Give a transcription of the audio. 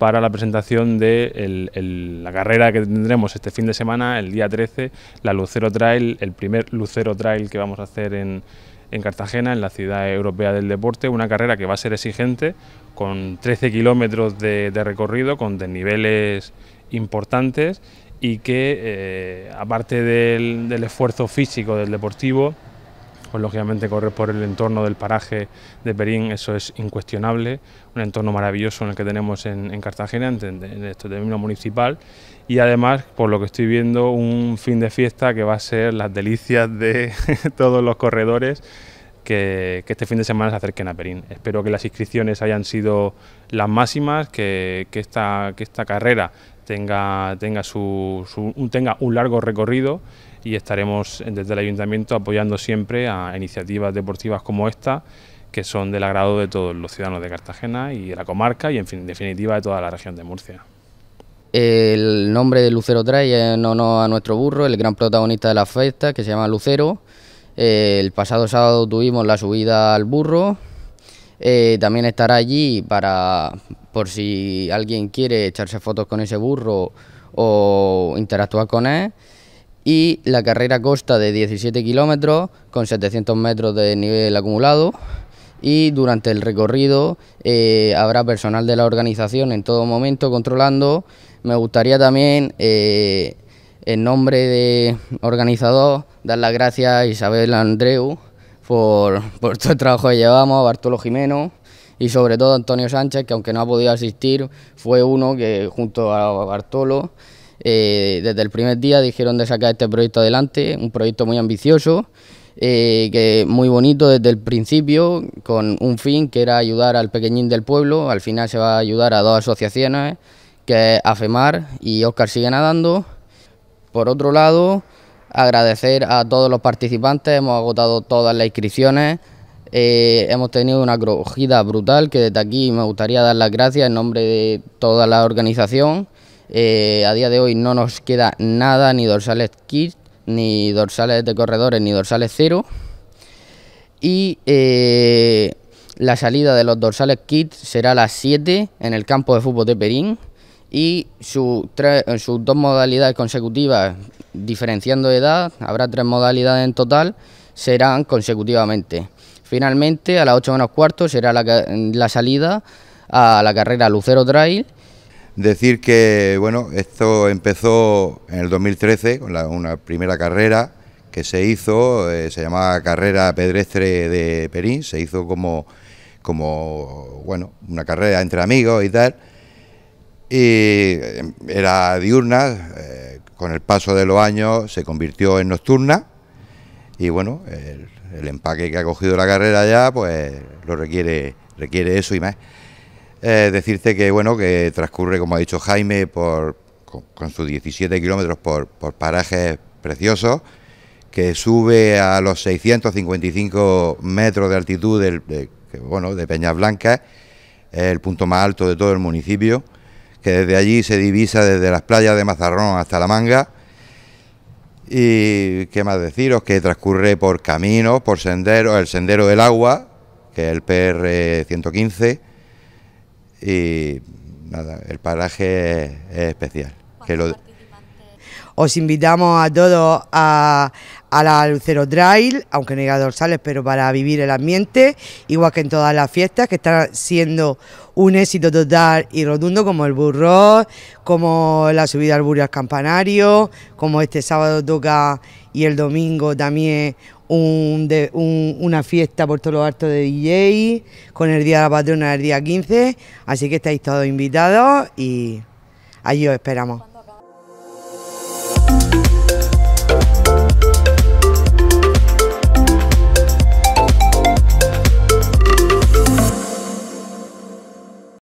para la presentación de la carrera que tendremos este fin de semana, el día 13, la Lucero Trail, el primer Lucero Trail que vamos a hacer en, en Cartagena, en la ciudad europea del deporte, una carrera que va a ser exigente, con 13 kilómetros de, recorrido, con desniveles importantes y que, eh, aparte del esfuerzo físico del deportivo, pues lógicamente correr por el entorno del paraje de Perín, eso es incuestionable, un entorno maravilloso en el que tenemos en, Cartagena, en, este término municipal, y además, por lo que estoy viendo, un fin de fiesta que va a ser las delicias de todos los corredores que, este fin de semana se acerquen a Perín. Espero que las inscripciones hayan sido las máximas, que, esta, carrera tenga, tenga, tenga un largo recorrido y estaremos desde el ayuntamiento apoyando siempre a iniciativas deportivas como esta que son del agrado de todos los ciudadanos de Cartagena y de la comarca y en definitiva de toda la región de Murcia. El nombre de Lucero trae en honor a nuestro burro, el gran protagonista de la fiesta, que se llama Lucero. el pasado sábado tuvimos la subida al burro. Eh, también estará allí para, por si alguien quiere echarse fotos con ese burro o interactuar con él y la carrera costa de 17 kilómetros con 700 metros de nivel acumulado y durante el recorrido eh, habrá personal de la organización en todo momento controlando. Me gustaría también, eh, en nombre de organizador, dar las gracias a Isabel Andreu por, todo el trabajo que llevamos, a Bartolo Jimeno y sobre todo a Antonio Sánchez, que aunque no ha podido asistir, fue uno que junto a Bartolo eh, desde el primer día dijeron de sacar este proyecto adelante, un proyecto muy ambicioso, eh, que muy bonito desde el principio, con un fin que era ayudar al pequeñín del pueblo. Al final se va a ayudar a dos asociaciones, que es AFEMAR y Oscar Sigue Nadando. Por otro lado, agradecer a todos los participantes, hemos agotado todas las inscripciones. Eh, hemos tenido una acogida brutal que desde aquí me gustaría dar las gracias en nombre de toda la organización eh, a día de hoy no nos queda nada, ni dorsales kit, ni dorsales de corredores, ni dorsales cero. Y eh, la salida de los dorsales kit será a las 7 en el campo de fútbol de Perín. Y su sus dos modalidades consecutivas, diferenciando edad, habrá tres modalidades en total, serán consecutivamente. Finalmente, a las 8 menos cuarto será la, la salida a la carrera Lucero Trail Decir que, bueno, esto empezó en el 2013 con una primera carrera que se hizo, eh, se llamaba Carrera Pedrestre de Perín, se hizo como, como, bueno, una carrera entre amigos y tal, y em, era diurna, eh, con el paso de los años se convirtió en nocturna, y bueno, el, el empaque que ha cogido la carrera ya, pues lo requiere, requiere eso y más. Eh, decirte que bueno que transcurre, como ha dicho Jaime, por, con, sus 17 kilómetros por, por, parajes preciosos, que sube a los 655 metros de altitud de, bueno, de Peñas el punto más alto de todo el municipio, que desde allí se divisa desde las playas de Mazarrón hasta La Manga. Y qué más deciros, que transcurre por caminos, por senderos, el sendero del agua, que es el PR 115, y nada, el paraje es, especial. Os invitamos a todos a, a la Lucero Trail, aunque no hay dorsales, pero para vivir el ambiente, igual que en todas las fiestas, que están siendo un éxito total y rotundo, como el burro, como la subida al burro al campanario, como este sábado toca y el domingo también de, una fiesta por todos los hartos de DJ, con el Día de la Patrona el día 15, así que estáis todos invitados y allí os esperamos.